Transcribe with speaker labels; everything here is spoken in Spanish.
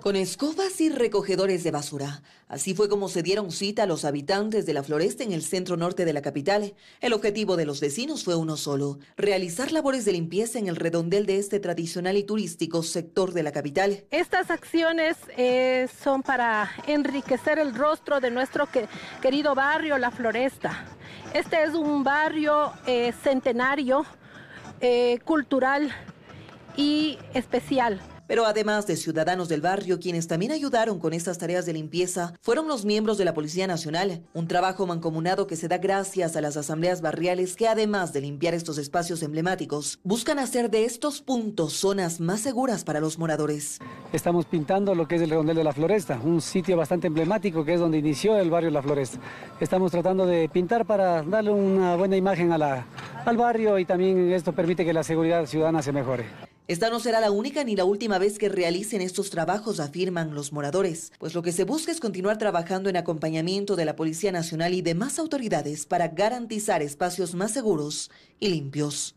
Speaker 1: Con escobas y recogedores de basura. Así fue como se dieron cita a los habitantes de la floresta en el centro norte de la capital. El objetivo de los vecinos fue uno solo, realizar labores de limpieza en el redondel de este tradicional y turístico sector de la capital.
Speaker 2: Estas acciones eh, son para enriquecer el rostro de nuestro querido barrio, la floresta. Este es un barrio eh, centenario, eh, cultural y especial. Pero además de
Speaker 1: ciudadanos del barrio, quienes también ayudaron con estas tareas de limpieza fueron los miembros de la Policía Nacional, un trabajo mancomunado que se da gracias a las asambleas barriales que además de limpiar estos espacios emblemáticos, buscan hacer de estos puntos zonas más seguras para los moradores.
Speaker 3: Estamos pintando lo que es el redondel de la Floresta, un sitio bastante emblemático que es donde inició el barrio La Floresta. Estamos tratando de pintar para darle una buena imagen al barrio y también esto permite que la seguridad ciudadana se mejore.
Speaker 1: Esta no será la única ni la última vez que realicen estos trabajos, afirman los moradores, pues lo que se busca es continuar trabajando en acompañamiento de la Policía Nacional y demás autoridades para garantizar espacios más seguros y limpios.